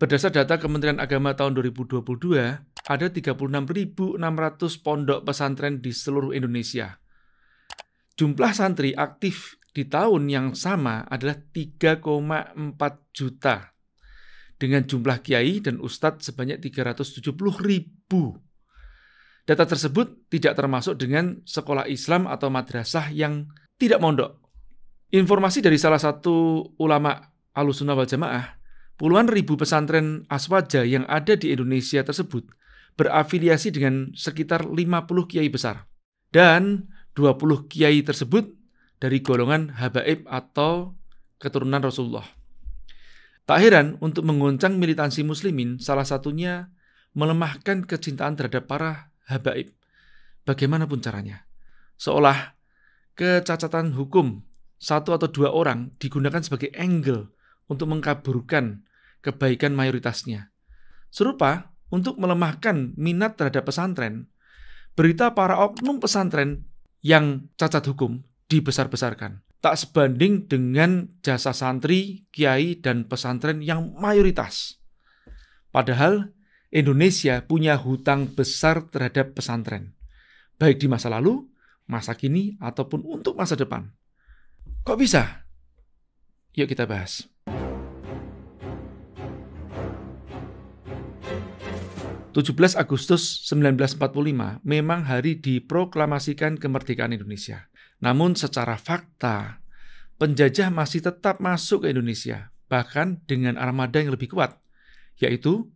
Berdasar data Kementerian Agama tahun 2022, ada 36.600 pondok pesantren di seluruh Indonesia. Jumlah santri aktif di tahun yang sama adalah 3,4 juta dengan jumlah kiai dan ustadz sebanyak 370 ribu. Data tersebut tidak termasuk dengan sekolah Islam atau madrasah yang tidak mondok. Informasi dari salah satu ulama Alusunawal wal jamaah Puluhan ribu pesantren aswaja yang ada di Indonesia tersebut berafiliasi dengan sekitar 50 kiai besar. Dan 20 kiai tersebut dari golongan habaib atau keturunan Rasulullah. Tak heran untuk menggoncang militansi muslimin salah satunya melemahkan kecintaan terhadap para habaib. Bagaimanapun caranya. Seolah kecacatan hukum satu atau dua orang digunakan sebagai angle untuk mengkaburkan kebaikan mayoritasnya. Serupa, untuk melemahkan minat terhadap pesantren, berita para oknum pesantren yang cacat hukum dibesar-besarkan. Tak sebanding dengan jasa santri, kiai, dan pesantren yang mayoritas. Padahal Indonesia punya hutang besar terhadap pesantren, baik di masa lalu, masa kini, ataupun untuk masa depan. Kok bisa? Yuk kita bahas. 17 Agustus 1945 memang hari diproklamasikan kemerdekaan Indonesia. Namun secara fakta, penjajah masih tetap masuk ke Indonesia, bahkan dengan armada yang lebih kuat, yaitu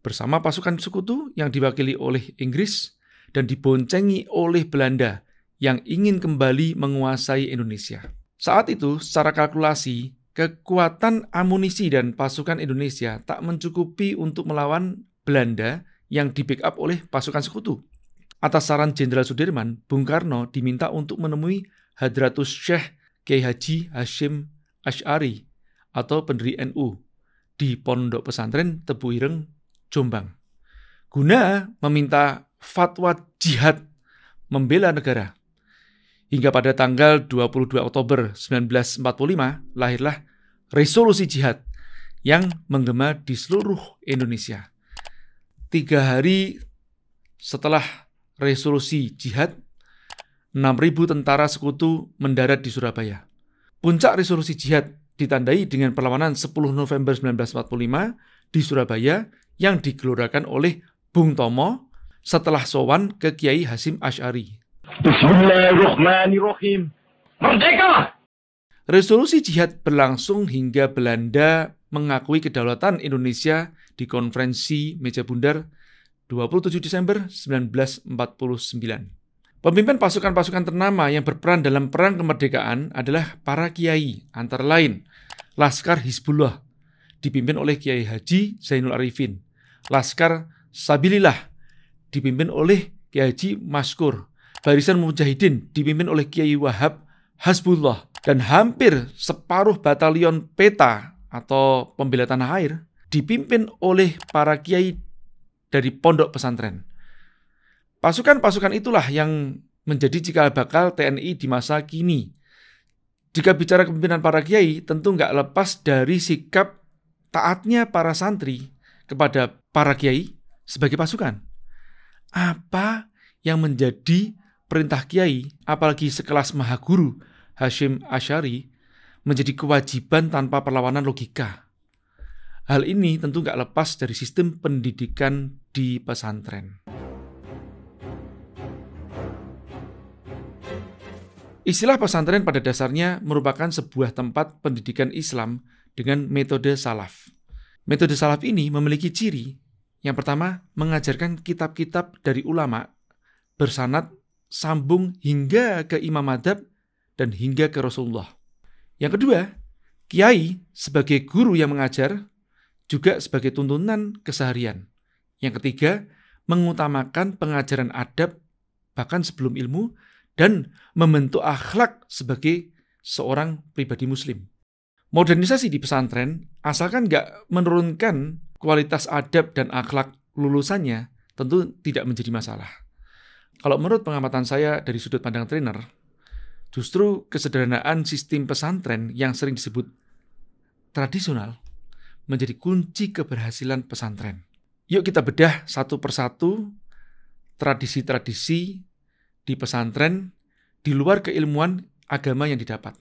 bersama pasukan sekutu yang diwakili oleh Inggris dan diboncengi oleh Belanda yang ingin kembali menguasai Indonesia. Saat itu, secara kalkulasi, kekuatan amunisi dan pasukan Indonesia tak mencukupi untuk melawan Belanda yang di-backup oleh pasukan sekutu. Atas saran Jenderal Sudirman, Bung Karno diminta untuk menemui Hadratus Syekh Kiai Haji Hashim Ash'ari atau pendiri NU di Pondok Pesantren Tebu Ireng, Jombang. Guna meminta fatwa jihad membela negara. Hingga pada tanggal 22 Oktober 1945 lahirlah resolusi jihad yang menggema di seluruh Indonesia tiga hari setelah resolusi jihad, 6.000 tentara sekutu mendarat di Surabaya. Puncak resolusi jihad ditandai dengan perlawanan 10 November 1945 di Surabaya yang digelorakan oleh Bung Tomo setelah sowan ke Kiai Hasim Ash'ari. Bismillahirrahmanirrahim. Merdeka! Resolusi jihad berlangsung hingga Belanda mengakui kedaulatan Indonesia di konferensi meja bundar 27 Desember 1949. Pemimpin pasukan-pasukan ternama yang berperan dalam perang kemerdekaan adalah para kiai, antara lain Laskar Hizbullah, dipimpin oleh Kiai Haji Zainul Arifin, Laskar Sabilillah, dipimpin oleh Kiai Haji Maskur, Barisan Mujahidin, dipimpin oleh Kiai Wahab Hasbullah, dan hampir separuh batalion peta atau pembela tanah air dipimpin oleh para kiai dari pondok pesantren. Pasukan-pasukan itulah yang menjadi cikal bakal TNI di masa kini. Jika bicara kepemimpinan para kiai, tentu nggak lepas dari sikap taatnya para santri kepada para kiai sebagai pasukan. Apa yang menjadi perintah kiai, apalagi sekelas mahaguru Hashim Ashari, menjadi kewajiban tanpa perlawanan logika. Hal ini tentu nggak lepas dari sistem pendidikan di pesantren. Istilah pesantren pada dasarnya merupakan sebuah tempat pendidikan Islam dengan metode salaf. Metode salaf ini memiliki ciri yang pertama, mengajarkan kitab-kitab dari ulama bersanat sambung hingga ke Imam adab dan hingga ke Rasulullah. Yang kedua, kiai sebagai guru yang mengajar juga sebagai tuntunan keseharian. Yang ketiga, mengutamakan pengajaran adab bahkan sebelum ilmu dan membentuk akhlak sebagai seorang pribadi muslim. Modernisasi di pesantren asalkan nggak menurunkan kualitas adab dan akhlak lulusannya tentu tidak menjadi masalah. Kalau menurut pengamatan saya dari sudut pandang trainer, Justru kesederhanaan sistem pesantren yang sering disebut tradisional menjadi kunci keberhasilan pesantren. Yuk kita bedah satu persatu tradisi-tradisi di pesantren di luar keilmuan agama yang didapat,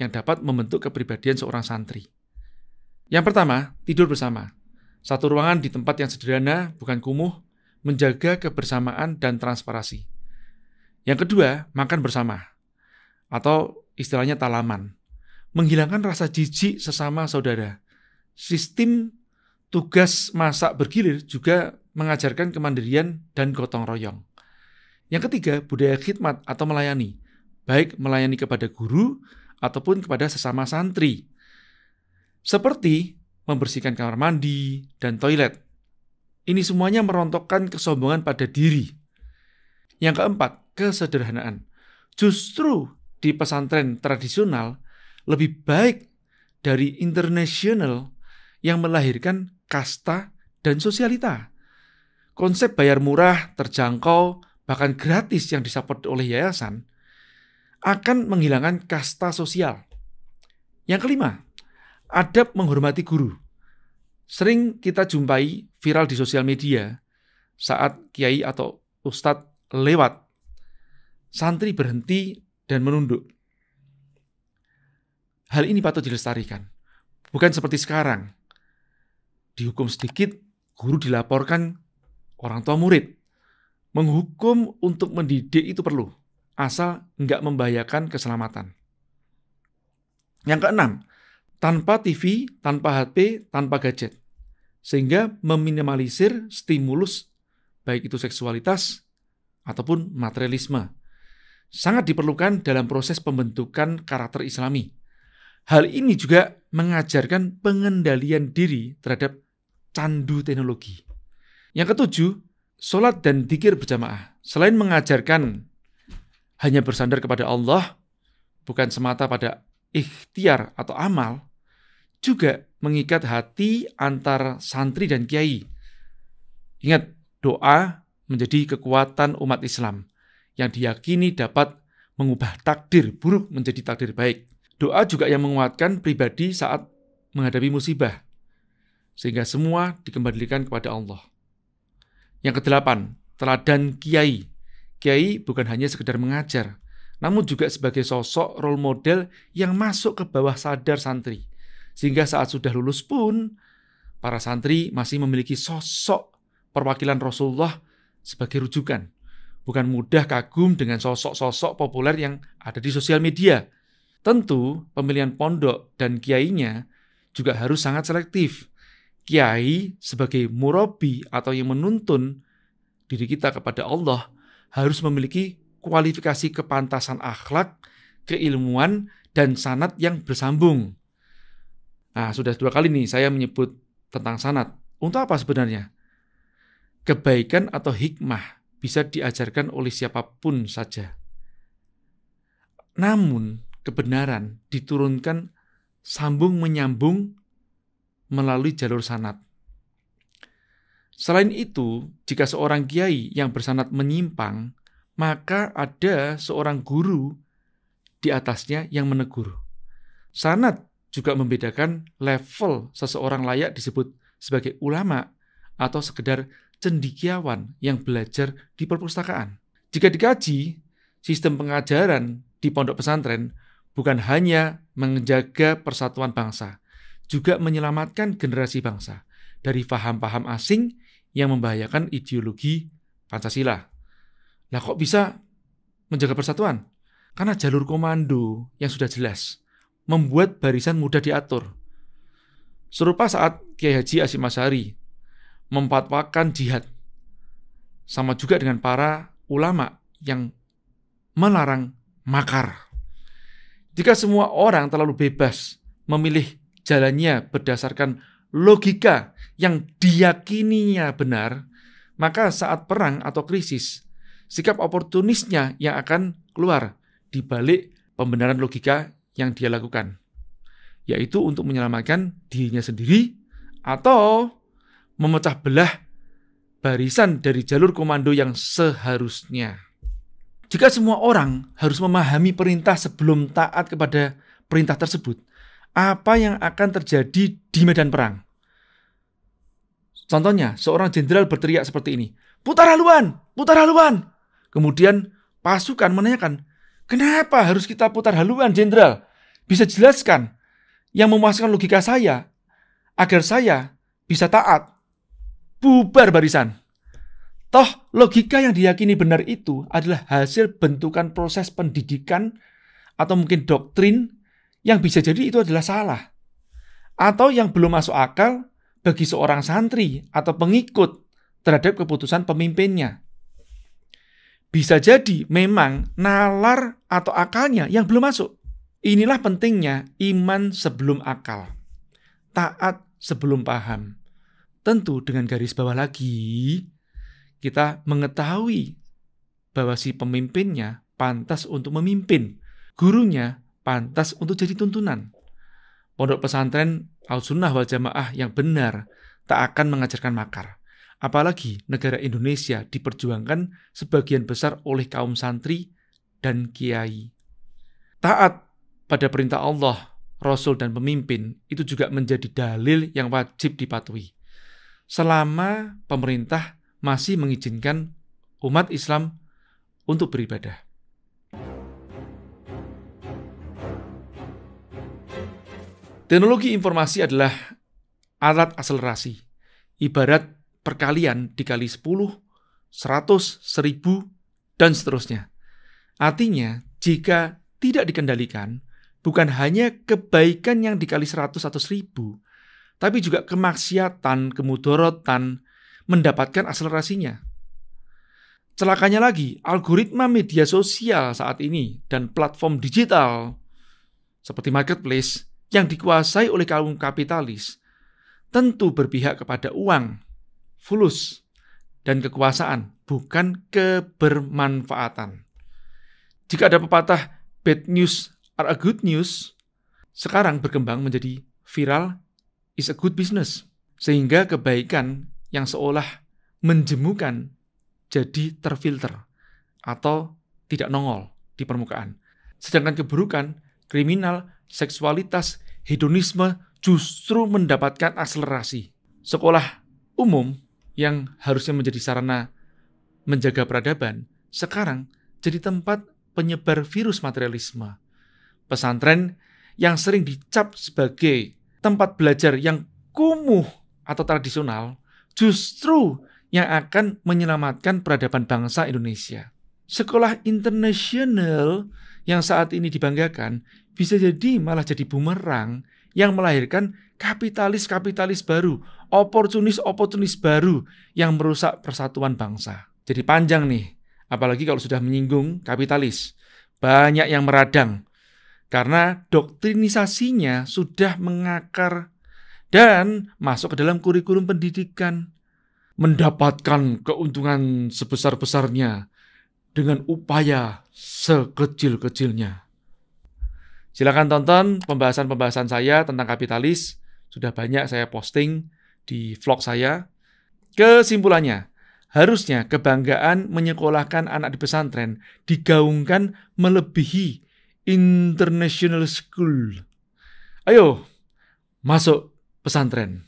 yang dapat membentuk kepribadian seorang santri. Yang pertama, tidur bersama. Satu ruangan di tempat yang sederhana, bukan kumuh, menjaga kebersamaan dan transparasi. Yang kedua, makan bersama atau istilahnya talaman. Menghilangkan rasa jijik sesama saudara. Sistem tugas masak bergilir juga mengajarkan kemandirian dan gotong royong. Yang ketiga, budaya khidmat atau melayani. Baik melayani kepada guru ataupun kepada sesama santri. Seperti membersihkan kamar mandi dan toilet. Ini semuanya merontokkan kesombongan pada diri. Yang keempat, kesederhanaan. Justru di pesantren tradisional lebih baik dari internasional yang melahirkan kasta dan sosialita. Konsep bayar murah, terjangkau, bahkan gratis yang disupport oleh yayasan akan menghilangkan kasta sosial. Yang kelima, adab menghormati guru. Sering kita jumpai viral di sosial media saat kiai atau ustadz lewat. Santri berhenti dan menunduk. Hal ini patut dilestarikan. Bukan seperti sekarang. Dihukum sedikit, guru dilaporkan orang tua murid. Menghukum untuk mendidik itu perlu, asal nggak membahayakan keselamatan. Yang keenam, tanpa TV, tanpa HP, tanpa gadget. Sehingga meminimalisir stimulus, baik itu seksualitas ataupun materialisme sangat diperlukan dalam proses pembentukan karakter Islami. Hal ini juga mengajarkan pengendalian diri terhadap candu teknologi. Yang ketujuh, sholat dan dikir berjamaah. Selain mengajarkan hanya bersandar kepada Allah, bukan semata pada ikhtiar atau amal, juga mengikat hati antar santri dan kiai. Ingat, doa menjadi kekuatan umat Islam yang diyakini dapat mengubah takdir buruk menjadi takdir baik. Doa juga yang menguatkan pribadi saat menghadapi musibah, sehingga semua dikembalikan kepada Allah. Yang kedelapan, teladan kiai. Kiai bukan hanya sekedar mengajar, namun juga sebagai sosok role model yang masuk ke bawah sadar santri. Sehingga saat sudah lulus pun, para santri masih memiliki sosok perwakilan Rasulullah sebagai rujukan bukan mudah kagum dengan sosok-sosok populer yang ada di sosial media. Tentu, pemilihan pondok dan kiainya juga harus sangat selektif. Kiai sebagai murabi atau yang menuntun diri kita kepada Allah harus memiliki kualifikasi kepantasan akhlak, keilmuan, dan sanat yang bersambung. Nah, sudah dua kali nih saya menyebut tentang sanat. Untuk apa sebenarnya? Kebaikan atau hikmah bisa diajarkan oleh siapapun saja. Namun, kebenaran diturunkan sambung menyambung melalui jalur sanat. Selain itu, jika seorang kiai yang bersanat menyimpang, maka ada seorang guru di atasnya yang menegur. Sanat juga membedakan level seseorang layak disebut sebagai ulama atau sekedar cendikiawan yang belajar di perpustakaan. Jika dikaji, sistem pengajaran di pondok pesantren bukan hanya menjaga persatuan bangsa, juga menyelamatkan generasi bangsa dari paham-paham asing yang membahayakan ideologi Pancasila. Lah kok bisa menjaga persatuan? Karena jalur komando yang sudah jelas membuat barisan mudah diatur. Serupa saat Kiai Haji Asim Masari mempatwakan jihad. Sama juga dengan para ulama yang melarang makar. Jika semua orang terlalu bebas memilih jalannya berdasarkan logika yang diyakininya benar, maka saat perang atau krisis, sikap oportunisnya yang akan keluar di balik pembenaran logika yang dia lakukan, yaitu untuk menyelamatkan dirinya sendiri atau memecah belah barisan dari jalur komando yang seharusnya. Jika semua orang harus memahami perintah sebelum taat kepada perintah tersebut, apa yang akan terjadi di medan perang? Contohnya, seorang jenderal berteriak seperti ini, putar haluan, putar haluan. Kemudian pasukan menanyakan, kenapa harus kita putar haluan, jenderal? Bisa jelaskan yang memuaskan logika saya, agar saya bisa taat bubar barisan. Toh logika yang diyakini benar itu adalah hasil bentukan proses pendidikan atau mungkin doktrin yang bisa jadi itu adalah salah. Atau yang belum masuk akal bagi seorang santri atau pengikut terhadap keputusan pemimpinnya. Bisa jadi memang nalar atau akalnya yang belum masuk. Inilah pentingnya iman sebelum akal, taat sebelum paham. Tentu dengan garis bawah lagi, kita mengetahui bahwa si pemimpinnya pantas untuk memimpin, gurunya pantas untuk jadi tuntunan. Pondok pesantren al-sunnah wal jamaah yang benar tak akan mengajarkan makar. Apalagi negara Indonesia diperjuangkan sebagian besar oleh kaum santri dan kiai. Taat pada perintah Allah, Rasul, dan pemimpin itu juga menjadi dalil yang wajib dipatuhi selama pemerintah masih mengizinkan umat Islam untuk beribadah. Teknologi informasi adalah alat akselerasi, ibarat perkalian dikali 10, 100, 1000, dan seterusnya. Artinya, jika tidak dikendalikan, bukan hanya kebaikan yang dikali 100 atau 1000, tapi juga kemaksiatan, kemudorotan mendapatkan akselerasinya. Celakanya lagi, algoritma media sosial saat ini dan platform digital seperti marketplace yang dikuasai oleh kaum kapitalis tentu berpihak kepada uang, fulus, dan kekuasaan, bukan kebermanfaatan. Jika ada pepatah bad news are a good news, sekarang berkembang menjadi viral is a good business. Sehingga kebaikan yang seolah menjemukan jadi terfilter atau tidak nongol di permukaan. Sedangkan keburukan, kriminal, seksualitas, hedonisme justru mendapatkan akselerasi. Sekolah umum yang harusnya menjadi sarana menjaga peradaban, sekarang jadi tempat penyebar virus materialisme. Pesantren yang sering dicap sebagai tempat belajar yang kumuh atau tradisional justru yang akan menyelamatkan peradaban bangsa Indonesia. Sekolah internasional yang saat ini dibanggakan bisa jadi malah jadi bumerang yang melahirkan kapitalis-kapitalis baru, oportunis-oportunis baru yang merusak persatuan bangsa. Jadi panjang nih, apalagi kalau sudah menyinggung kapitalis. Banyak yang meradang, karena doktrinisasinya sudah mengakar dan masuk ke dalam kurikulum pendidikan. Mendapatkan keuntungan sebesar-besarnya dengan upaya sekecil-kecilnya. Silakan tonton pembahasan-pembahasan saya tentang kapitalis. Sudah banyak saya posting di vlog saya. Kesimpulannya, harusnya kebanggaan menyekolahkan anak di pesantren digaungkan melebihi International School. Ayo, masuk pesantren.